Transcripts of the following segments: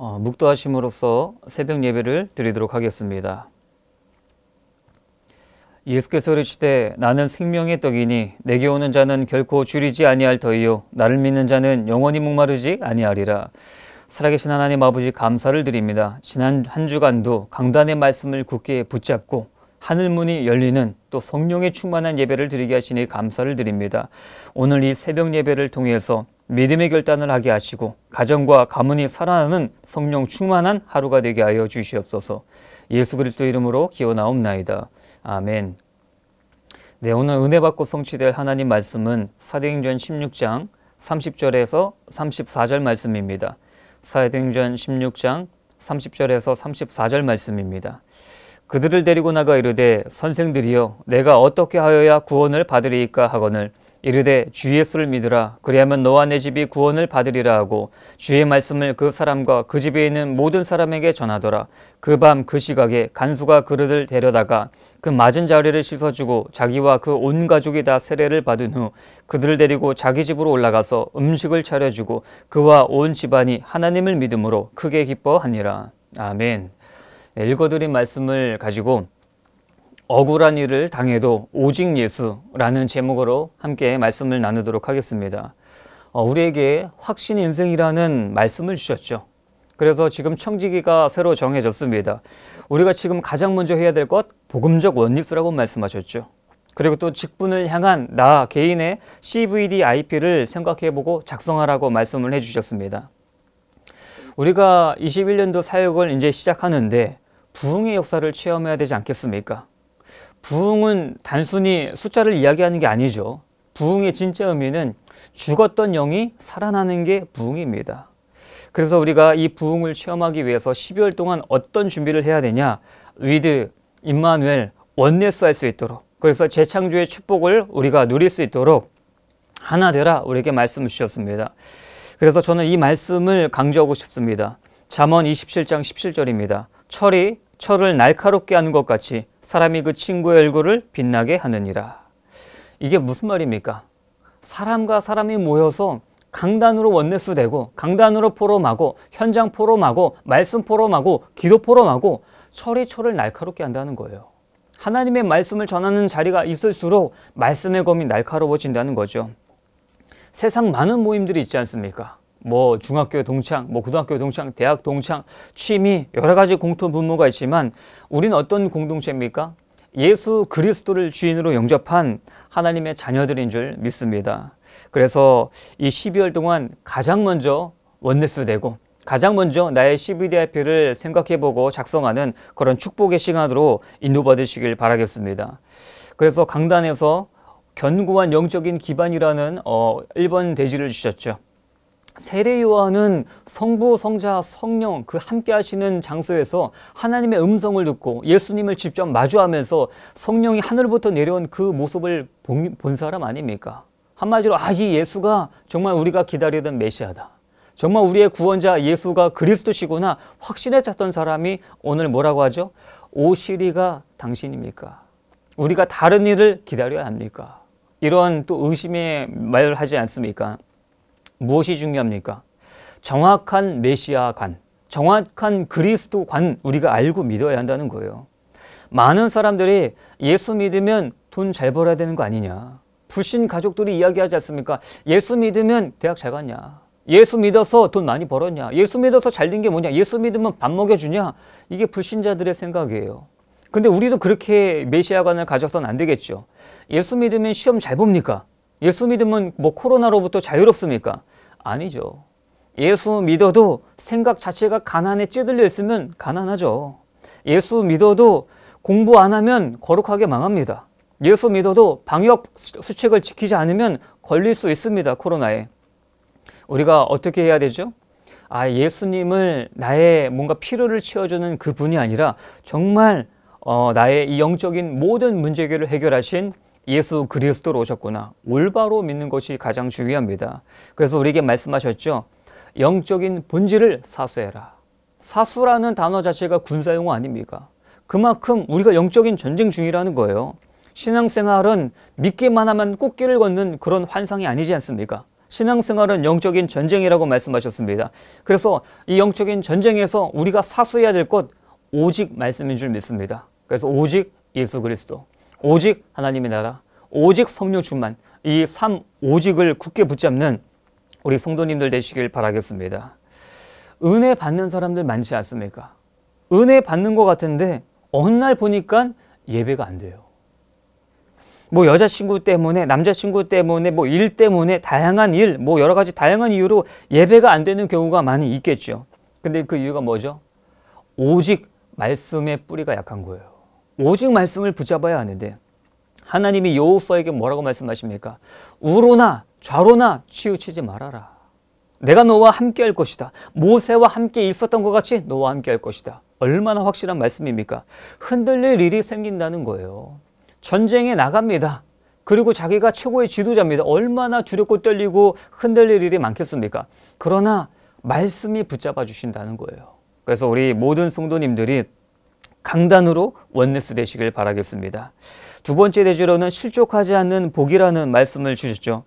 어, 묵도하심으로써 새벽 예배를 드리도록 하겠습니다. 예수께서 그르시되 나는 생명의 떡이니 내게 오는 자는 결코 줄이지 아니할 터이요 나를 믿는 자는 영원히 목마르지 아니하리라. 살아계신 하나님 아버지 감사를 드립니다. 지난 한 주간도 강단의 말씀을 굳게 붙잡고 하늘 문이 열리는 또 성령에 충만한 예배를 드리게 하시니 감사를 드립니다. 오늘 이 새벽 예배를 통해서 믿음의 결단을 하게 하시고 가정과 가문이 살아나는 성령 충만한 하루가 되게 하여 주시옵소서. 예수 그리스도 이름으로 기원하옵나이다. 아멘. 네, 오늘 은혜 받고 성취될 하나님 말씀은 사도행전 16장 30절에서 34절 말씀입니다. 사도행전 16장 30절에서 34절 말씀입니다. 그들을 데리고 나가 이르되 선생들이여 내가 어떻게 하여야 구원을 받으리까 하거늘 이르되 주예 수를 믿으라 그리하면 너와 내 집이 구원을 받으리라 하고 주의 말씀을 그 사람과 그 집에 있는 모든 사람에게 전하더라 그 밤그 그 시각에 간수가 그릇을 데려다가 그 맞은 자리를 씻어주고 자기와 그 온 가족이 다 세례를 받은 후 그들을 데리고 자기 집으로 올라가서 음식을 차려주고 그와 온 집안이 하나님을 믿음으로 크게 기뻐하니라 아멘 네, 읽어드린 말씀을 가지고 억울한 일을 당해도 오직 예수라는 제목으로 함께 말씀을 나누도록 하겠습니다. 어, 우리에게 확신 인생이라는 말씀을 주셨죠. 그래서 지금 청지기가 새로 정해졌습니다. 우리가 지금 가장 먼저 해야 될 것 복음적 원리스라고 말씀하셨죠. 그리고 또 직분을 향한 나 개인의 CVD IP를 생각해보고 작성하라고 말씀을 해주셨습니다. 우리가 21년도 사역을 이제 시작하는데 부흥의 역사를 체험해야 되지 않겠습니까? 부흥은 단순히 숫자를 이야기하는 게 아니죠. 부흥의 진짜 의미는 죽었던 영이 살아나는 게 부흥입니다. 그래서 우리가 이 부흥을 체험하기 위해서 12월 동안 어떤 준비를 해야 되냐? 위드, 임마누엘, 원네스 할 수 있도록 그래서 재창조의 축복을 우리가 누릴 수 있도록 하나 되라 우리에게 말씀을 주셨습니다. 그래서 저는 이 말씀을 강조하고 싶습니다. 잠언 27장 17절입니다. 철이 철을 날카롭게 하는 것 같이 사람이 그 친구의 얼굴을 빛나게 하느니라. 이게 무슨 말입니까? 사람과 사람이 모여서 강단으로 원내스 되고 강단으로 포럼하고 현장 포럼하고 말씀 포럼하고 기도 포럼하고 철이 철을 날카롭게 한다는 거예요. 하나님의 말씀을 전하는 자리가 있을수록 말씀의 검이 날카로워진다는 거죠. 세상 많은 모임들이 있지 않습니까? 뭐 중학교 동창, 뭐 고등학교 동창, 대학 동창, 취미 여러 가지 공통 분모가 있지만 우리는 어떤 공동체입니까? 예수 그리스도를 주인으로 영접한 하나님의 자녀들인 줄 믿습니다. 그래서 이 12월 동안 가장 먼저 원네스 되고 가장 먼저 나의 CBDIP를 생각해보고 작성하는 그런 축복의 시간으로 인도받으시길 바라겠습니다. 그래서 강단에서 견고한 영적인 기반이라는 어, 1번 대지를 주셨죠. 세례 요한은 성부, 성자, 성령 그 함께 하시는 장소에서 하나님의 음성을 듣고 예수님을 직접 마주하면서 성령이 하늘부터 내려온 그 모습을 본 사람 아닙니까? 한마디로 아, 이 예수가 정말 우리가 기다리던 메시아다. 정말 우리의 구원자 예수가 그리스도시구나 확신해졌던 사람이 오늘 뭐라고 하죠? 오시리가 당신입니까? 우리가 다른 일을 기다려야 합니까? 이런 또 의심의 말을 하지 않습니까? 무엇이 중요합니까? 정확한 메시아관, 정확한 그리스도관 우리가 알고 믿어야 한다는 거예요. 많은 사람들이 예수 믿으면 돈 잘 벌어야 되는 거 아니냐. 불신 가족들이 이야기하지 않습니까? 예수 믿으면 대학 잘 갔냐. 예수 믿어서 돈 많이 벌었냐. 예수 믿어서 잘 된 게 뭐냐. 예수 믿으면 밥 먹여주냐. 이게 불신자들의 생각이에요. 근데 우리도 그렇게 메시아관을 가져선 안 되겠죠. 예수 믿으면 시험 잘 봅니까? 예수 믿음은뭐 코로나로부터 자유롭습니까? 아니죠. 예수 믿어도 생각 자체가 가난에 찌들려 있으면 가난하죠. 예수 믿어도 공부 안 하면 거룩하게 망합니다. 예수 믿어도 방역 수칙을 지키지 않으면 걸릴 수 있습니다. 코로나에. 우리가 어떻게 해야 되죠? 아, 예수님을 나의 뭔가 필요를 채워주는 그분이 아니라 정말 어, 나의 이 영적인 모든 문제들을 해결하신 예수 그리스도로 오셨구나. 올바로 믿는 것이 가장 중요합니다. 그래서 우리에게 말씀하셨죠. 영적인 본질을 사수해라. 사수라는 단어 자체가 군사용어 아닙니까? 그만큼 우리가 영적인 전쟁 중이라는 거예요. 신앙생활은 믿기만 하면 꽃길을 걷는 그런 환상이 아니지 않습니까? 신앙생활은 영적인 전쟁이라고 말씀하셨습니다. 그래서 이 영적인 전쟁에서 우리가 사수해야 될 것 오직 말씀인 줄 믿습니다. 그래서 오직 예수 그리스도. 오직 하나님의 나라, 오직 성령 주만이 삼 오직을 굳게 붙잡는 우리 성도님들 되시길 바라겠습니다. 은혜 받는 사람들 많지 않습니까? 은혜 받는 것 같은데 어느 날 보니까 예배가 안 돼요. 뭐 여자친구 때문에, 남자친구 때문에, 뭐 일 때문에, 다양한 일, 뭐 여러 가지 다양한 이유로 예배가 안 되는 경우가 많이 있겠죠. 근데 그 이유가 뭐죠? 오직 말씀의 뿌리가 약한 거예요. 오직 말씀을 붙잡아야 하는데 하나님이 여호수아에게 뭐라고 말씀하십니까? 우로나 좌로나 치우치지 말아라. 내가 너와 함께 할 것이다. 모세와 함께 있었던 것 같이 너와 함께 할 것이다. 얼마나 확실한 말씀입니까? 흔들릴 일이 생긴다는 거예요. 전쟁에 나갑니다. 그리고 자기가 최고의 지도자입니다. 얼마나 두렵고 떨리고 흔들릴 일이 많겠습니까? 그러나 말씀이 붙잡아 주신다는 거예요. 그래서 우리 모든 성도님들이 강단으로 원네스 되시길 바라겠습니다. 두 번째 대지로는 실족하지 않는 복이라는 말씀을 주셨죠.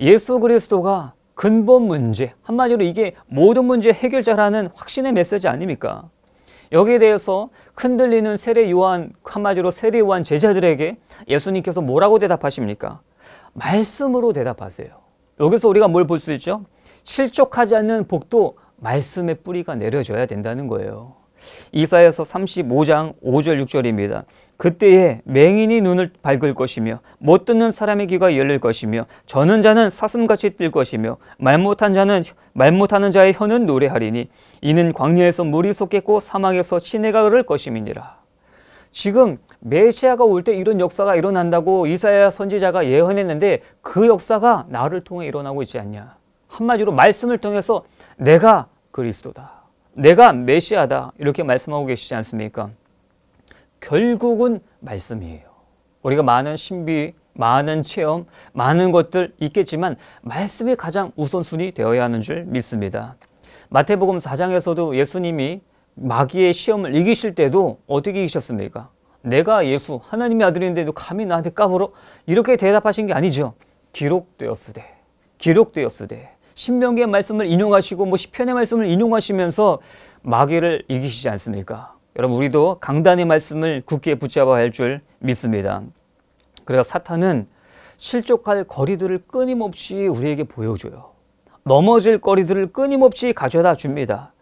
예수 그리스도가 근본 문제, 한마디로 이게 모든 문제 해결자라는 확신의 메시지 아닙니까? 여기에 대해서 흔들리는 세례 요한, 한마디로 세례 요한 제자들에게 예수님께서 뭐라고 대답하십니까? 말씀으로 대답하세요. 여기서 우리가 뭘 볼 수 있죠? 실족하지 않는 복도 말씀의 뿌리가 내려져야 된다는 거예요. 이사에서 35장 5절 6절입니다. 그때에 맹인이 눈을 밝을 것이며 못 듣는 사람의 귀가 열릴 것이며 저는 자는 사슴같이 뜰 것이며 말 못한 자는 말 못하는 자의 혀는 노래하리니 이는 광야에서 물이 솟겠고 사망에서 시내가 흐를 것임이니라. 지금 메시아가 올 때 이런 역사가 일어난다고 이사야 선지자가 예언했는데 그 역사가 나를 통해 일어나고 있지 않냐. 한마디로 말씀을 통해서 내가 그리스도다. 내가 메시아다 이렇게 말씀하고 계시지 않습니까? 결국은 말씀이에요. 우리가 많은 신비, 많은 체험, 많은 것들 있겠지만 말씀이 가장 우선순위 되어야 하는 줄 믿습니다. 마태복음 4장에서도 예수님이 마귀의 시험을 이기실 때도 어떻게 이기셨습니까? 내가 예수 하나님의 아들인데도 감히 나한테 까불어 이렇게 대답하신 게 아니죠. 기록되었으되 기록되었으되 신명기의 말씀을 인용하시고 뭐 시편의 말씀을 인용하시면서 마귀를 이기시지 않습니까? 여러분 우리도 강단의 말씀을 굳게 붙잡아야 할 줄 믿습니다. 그래서 사탄은 실족할 거리들을 끊임없이 우리에게 보여줘요. 넘어질 거리들을 끊임없이 가져다 줍니다.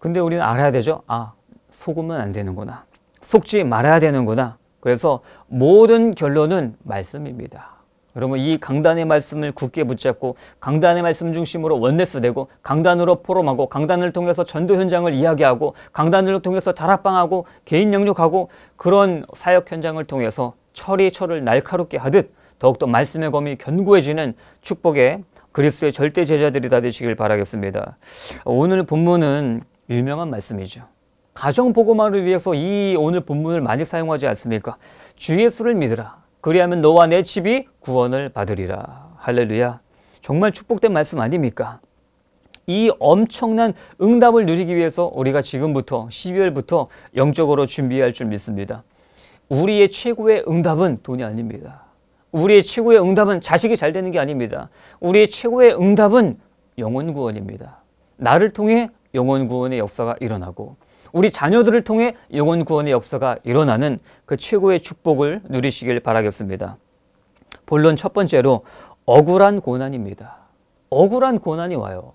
근데 우리는 알아야 되죠. 아, 속으면 안 되는구나. 속지 말아야 되는구나. 그래서 모든 결론은 말씀입니다. 여러분 이 강단의 말씀을 굳게 붙잡고 강단의 말씀 중심으로 원내스 되고 강단으로 포럼하고 강단을 통해서 전도 현장을 이야기하고 강단을 통해서 다락방하고 개인 영역하고 그런 사역 현장을 통해서 철이 철을 날카롭게 하듯 더욱더 말씀의 검이 견고해지는 축복의 그리스도의 절대 제자들이 다 되시길 바라겠습니다. 오늘 본문은 유명한 말씀이죠. 가정 보고만을 위해서 이 오늘 본문을 많이 사용하지 않습니까? 주 예수를 믿으라. 그리하면 너와 내 집이 구원을 받으리라. 할렐루야. 정말 축복된 말씀 아닙니까? 이 엄청난 응답을 누리기 위해서 우리가 지금부터 12월부터 영적으로 준비할줄 믿습니다. 우리의 최고의 응답은 돈이 아닙니다. 우리의 최고의 응답은 자식이 잘 되는 게 아닙니다. 우리의 최고의 응답은 영혼 구원입니다. 나를 통해 영혼 구원의 역사가 일어나고 우리 자녀들을 통해 영원 구원의 역사가 일어나는 그 최고의 축복을 누리시길 바라겠습니다. 본론 첫 번째로 억울한 고난입니다. 억울한 고난이 와요.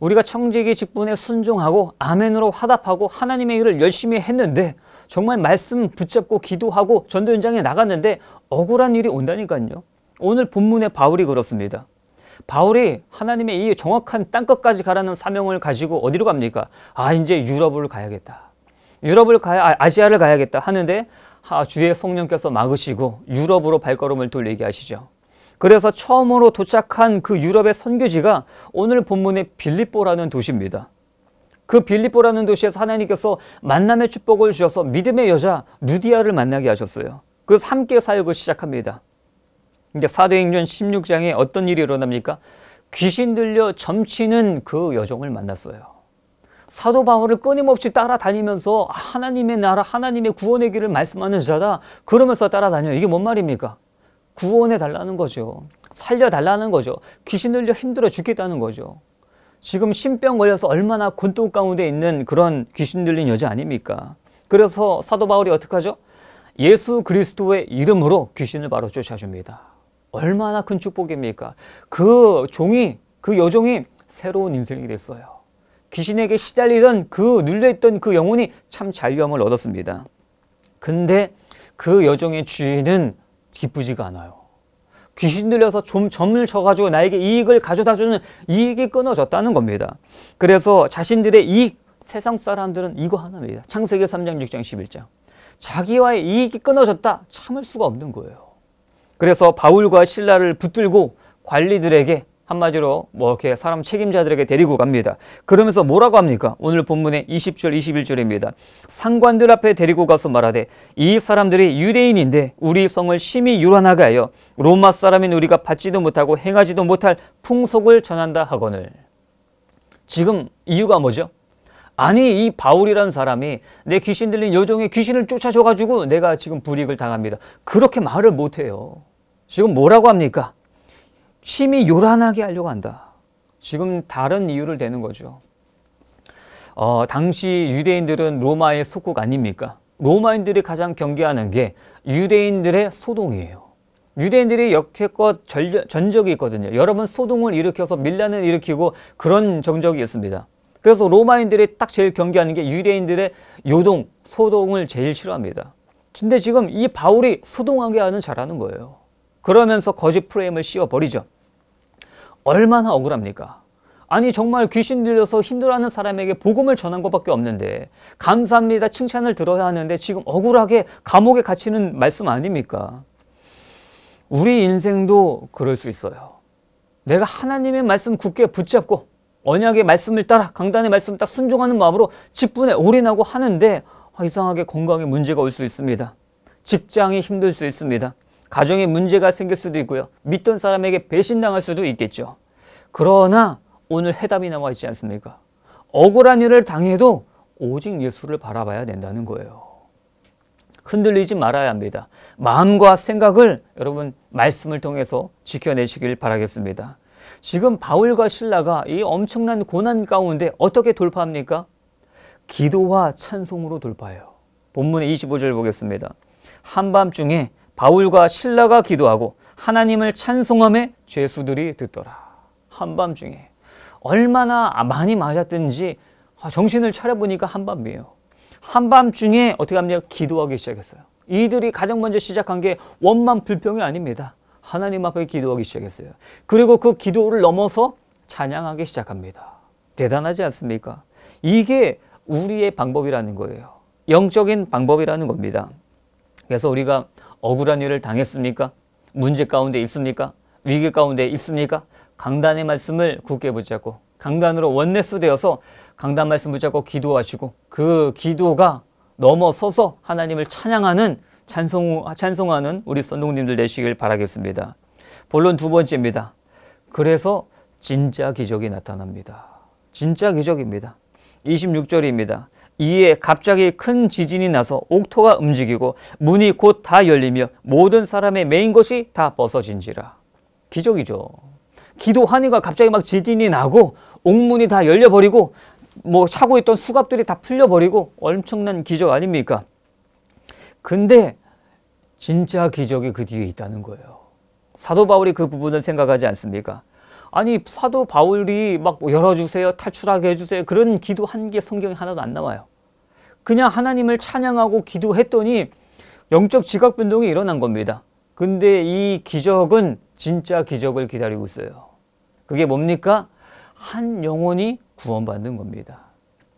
우리가 청지기 직분에 순종하고 아멘으로 화답하고 하나님의 일을 열심히 했는데 정말 말씀 붙잡고 기도하고 전도 현장에 나갔는데 억울한 일이 온다니까요. 오늘 본문의 바울이 그렇습니다. 바울이 하나님의 이 정확한 땅끝까지 가라는 사명을 가지고 어디로 갑니까? 아, 이제 유럽을 가야겠다. 유럽을 가야, 아, 아시아를 가야겠다 하는데 아, 주의 성령께서 막으시고 유럽으로 발걸음을 돌리게 하시죠. 그래서 처음으로 도착한 그 유럽의 선교지가 오늘 본문의 빌립보라는 도시입니다. 그 빌립보라는 도시에서 하나님께서 만남의 축복을 주셔서 믿음의 여자 루디아를 만나게 하셨어요. 그래서 함께 사역을 시작합니다. 그러니까 사도행전 16장에 어떤 일이 일어납니까? 귀신 들려 점치는 그 여종을 만났어요. 사도 바울을 끊임없이 따라다니면서 하나님의 나라, 하나님의 구원의 길을 말씀하는 자다. 그러면서 따라다녀요. 이게 뭔 말입니까? 구원해 달라는 거죠. 살려 달라는 거죠. 귀신 들려 힘들어 죽겠다는 거죠. 지금 신병 걸려서 얼마나 곤통 가운데 있는 그런 귀신 들린 여자 아닙니까? 그래서 사도 바울이 어떻게 하죠? 예수 그리스도의 이름으로 귀신을 바로 쫓아줍니다. 얼마나 큰 축복입니까? 그 종이, 그 여종이 새로운 인생이 됐어요. 귀신에게 시달리던 그 눌려있던 그 영혼이 참 자유함을 얻었습니다. 근데 그 여종의 주인은 기쁘지가 않아요. 귀신 들려서 좀 점을 쳐가지고 나에게 이익을 가져다주는 이익이 끊어졌다는 겁니다. 그래서 자신들의 이익, 세상 사람들은 이거 하나입니다. 창세기 3장, 6장, 11장. 자기와의 이익이 끊어졌다. 참을 수가 없는 거예요. 그래서 바울과 신라를 붙들고 관리들에게 한마디로 뭐 이렇게 사람 책임자들에게 데리고 갑니다. 그러면서 뭐라고 합니까? 오늘 본문의 20절, 21절입니다. 상관들 앞에 데리고 가서 말하되 이 사람들이 유대인인데 우리 성을 심히 유란하게 하여 로마 사람인 우리가 받지도 못하고 행하지도 못할 풍속을 전한다 하거늘. 지금 이유가 뭐죠? 아니 이 바울이라는 사람이 내 귀신 들린 여종의 귀신을 쫓아줘가지고 내가 지금 불이익을 당합니다. 그렇게 말을 못해요. 지금 뭐라고 합니까? 심히 요란하게 하려고 한다. 지금 다른 이유를 대는 거죠. 어, 당시 유대인들은 로마의 속국 아닙니까? 로마인들이 가장 경계하는 게 유대인들의 소동이에요. 유대인들이 역대껏 전적이 있거든요. 여러 번 소동을 일으켜서 밀란을 일으키고 그런 정적이 있습니다. 그래서 로마인들이 딱 제일 경계하는 게 유대인들의 요동, 소동을 제일 싫어합니다. 근데 지금 이 바울이 소동하게 하는 잘하는 거예요. 그러면서 거짓 프레임을 씌워버리죠. 얼마나 억울합니까? 아니 정말 귀신 들려서 힘들어하는 사람에게 복음을 전한 것밖에 없는데 감사합니다 칭찬을 들어야 하는데 지금 억울하게 감옥에 갇히는 말씀 아닙니까? 우리 인생도 그럴 수 있어요. 내가 하나님의 말씀 굳게 붙잡고 언약의 말씀을 따라 강단의 말씀을 딱 순종하는 마음으로 직분에 올인하고 하는데 아, 이상하게 건강에 문제가 올 수 있습니다. 직장이 힘들 수 있습니다. 가정에 문제가 생길 수도 있고요. 믿던 사람에게 배신당할 수도 있겠죠. 그러나 오늘 해답이 나와 있지 않습니까? 억울한 일을 당해도 오직 예수를 바라봐야 된다는 거예요. 흔들리지 말아야 합니다. 마음과 생각을 여러분 말씀을 통해서 지켜내시길 바라겠습니다. 지금 바울과 신라가 이 엄청난 고난 가운데 어떻게 돌파합니까? 기도와 찬송으로 돌파해요. 본문의 25절 보겠습니다. 한밤중에 바울과 신라가 기도하고 하나님을 찬송함에 죄수들이 듣더라. 한밤중에 얼마나 많이 맞았든지 아, 정신을 차려보니까 한밤이에요. 한밤중에 어떻게 합니까? 기도하기 시작했어요. 이들이 가장 먼저 시작한 게 원만 불평이 아닙니다. 하나님 앞에 기도하기 시작했어요. 그리고 그 기도를 넘어서 찬양하기 시작합니다. 대단하지 않습니까? 이게 우리의 방법이라는 거예요. 영적인 방법이라는 겁니다. 그래서 우리가 억울한 일을 당했습니까? 문제 가운데 있습니까? 위기 가운데 있습니까? 강단의 말씀을 굳게 붙잡고 강단으로 원내스 되어서 강단 말씀 붙잡고 기도하시고 그 기도가 넘어서서 하나님을 찬양하는 찬송, 찬송하는 우리 선동님들 되시길 바라겠습니다. 본론 두 번째입니다. 그래서 진짜 기적이 나타납니다. 진짜 기적입니다. 26절입니다. 이에 갑자기 큰 지진이 나서 옥토가 움직이고 문이 곧 다 열리며 모든 사람의 메인 것이 다 벗어진지라. 기적이죠. 기도하니가 갑자기 막 지진이 나고 옥문이 다 열려버리고 뭐 차고 있던 수갑들이 다 풀려버리고 엄청난 기적 아닙니까? 근데 진짜 기적이 그 뒤에 있다는 거예요. 사도 바울이 그 부분을 생각하지 않습니까? 아니 사도 바울이 막 뭐 열어주세요 탈출하게 해주세요 그런 기도한 게 성경에 하나도 안 나와요. 그냥 하나님을 찬양하고 기도했더니 영적 지각 변동이 일어난 겁니다. 근데 이 기적은 진짜 기적을 기다리고 있어요. 그게 뭡니까? 한 영혼이 구원받는 겁니다.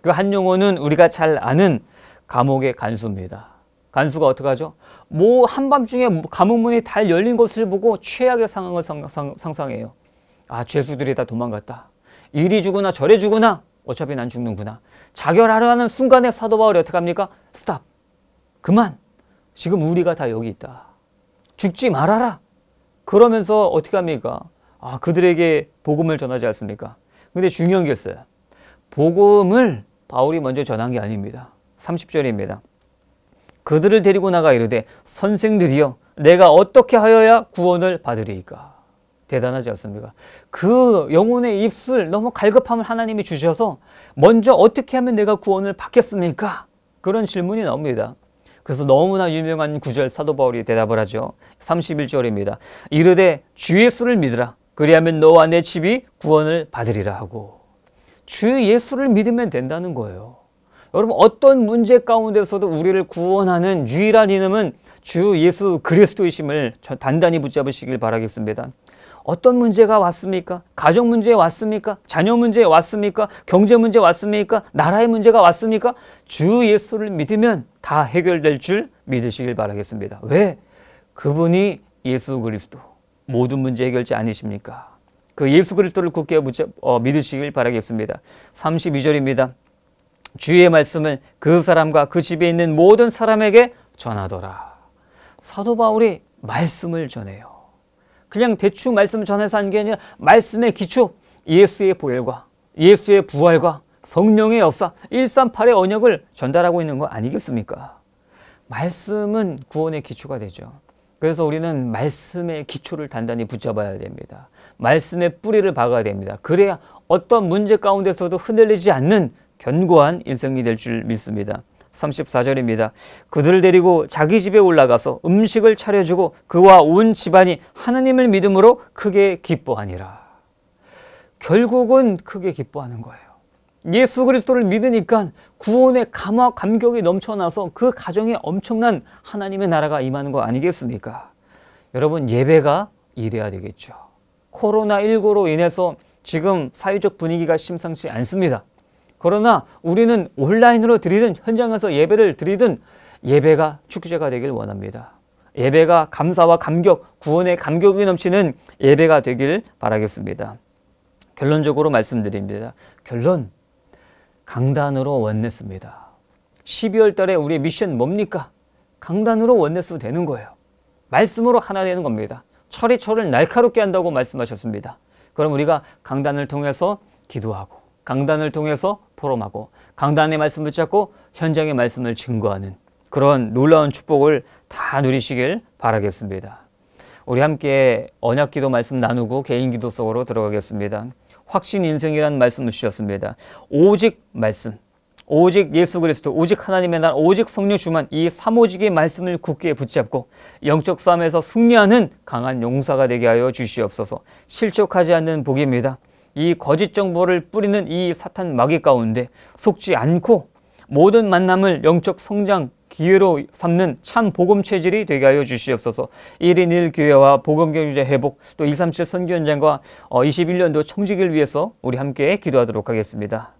그 한 영혼은 우리가 잘 아는 감옥의 간수입니다. 안수가 어떻게 하죠? 모 한밤중에 가문문이 달 열린 것을 보고 최악의 상황을 상상해요. 아 죄수들이 다 도망갔다. 이리 죽으나 저리 죽으나 어차피 난 죽는구나. 자결하려는 순간에 사도 바울이 어떻게 합니까? 스탑. 그만. 지금 우리가 다 여기 있다. 죽지 말아라. 그러면서 어떻게 합니까? 아, 그들에게 복음을 전하지 않습니까? 근데 중요한 게 있어요. 복음을 바울이 먼저 전한 게 아닙니다. 30절입니다. 그들을 데리고 나가 이르되 선생들이여 내가 어떻게 하여야 구원을 받으리이까 대단하지 않습니까? 그 영혼의 입술 너무 갈급함을 하나님이 주셔서 먼저 어떻게 하면 내가 구원을 받겠습니까? 그런 질문이 나옵니다. 그래서 너무나 유명한 구절 사도 바울이 대답을 하죠. 31절입니다. 이르되 주 예수를 믿으라. 그리하면 너와 내 집이 구원을 받으리라 하고 주 예수를 믿으면 된다는 거예요. 여러분 어떤 문제 가운데서도 우리를 구원하는 유일한 이름은 주 예수 그리스도이심을 단단히 붙잡으시길 바라겠습니다. 어떤 문제가 왔습니까? 가정 문제 왔습니까? 자녀 문제 왔습니까? 경제 문제 왔습니까? 나라의 문제가 왔습니까? 주 예수를 믿으면 다 해결될 줄 믿으시길 바라겠습니다. 왜? 그분이 예수 그리스도 모든 문제 해결자 아니십니까? 그 예수 그리스도를 굳게 어, 믿으시길 바라겠습니다. 32절입니다. 주의 말씀을 그 사람과 그 집에 있는 모든 사람에게 전하더라. 사도 바울이 말씀을 전해요. 그냥 대충 말씀 전해서 한 게 아니라 말씀의 기초, 예수의 보혈과 예수의 부활과 성령의 역사, 138의 언역을 전달하고 있는 거 아니겠습니까? 말씀은 구원의 기초가 되죠. 그래서 우리는 말씀의 기초를 단단히 붙잡아야 됩니다. 말씀의 뿌리를 박아야 됩니다. 그래야 어떤 문제 가운데서도 흔들리지 않는 견고한 인생이될 줄 믿습니다. 34절입니다. 그들을 데리고 자기 집에 올라가서 음식을 차려주고 그와 온 집안이 하나님을 믿음으로 크게 기뻐하니라. 결국은 크게 기뻐하는 거예요. 예수 그리스도를 믿으니까 구원의 감화 감격이 넘쳐나서 그 가정에 엄청난 하나님의 나라가 임하는 거 아니겠습니까? 여러분 예배가 이래야 되겠죠. 코로나19로 인해서 지금 사회적 분위기가 심상치 않습니다. 그러나 우리는 온라인으로 드리든 현장 에서 예배를 드리든 예배가 축제가 되길 원합니다. 예배가 감사와 감격, 구원의 감격이 넘치는 예배가 되길 바라겠습니다. 결론적으로 말씀드립니다. 결론, 강단으로 원냈습니다. 12월 달에 우리의 미션 뭡니까? 강단으로 원내스 되는 거예요. 말씀으로 하나 되는 겁니다. 철이 철을 날카롭게 한다고 말씀하셨습니다. 그럼 우리가 강단을 통해서 기도하고 강단을 통해서 포럼하고 강단의 말씀 붙잡고 현장의 말씀을 증거하는 그런 놀라운 축복을 다 누리시길 바라겠습니다. 우리 함께 언약 기도 말씀 나누고 개인 기도 속으로 들어가겠습니다. 확신 인생이라는 말씀을 주셨습니다. 오직 말씀, 오직 예수 그리스도, 오직 하나님의 날, 오직 성령 주만 이 삼오직의 말씀을 굳게 붙잡고 영적 싸움에서 승리하는 강한 용사가 되게 하여 주시옵소서. 실족하지 않는 복입니다. 이 거짓 정보를 뿌리는 이 사탄 마귀 가운데 속지 않고 모든 만남을 영적 성장 기회로 삼는 참 복음 체질이 되게 하여 주시옵소서. 1인 1 교회와 복음 경제 회복 또137 선교 현장과 21년도 어, 청직을 위해서 우리 함께 기도하도록 하겠습니다.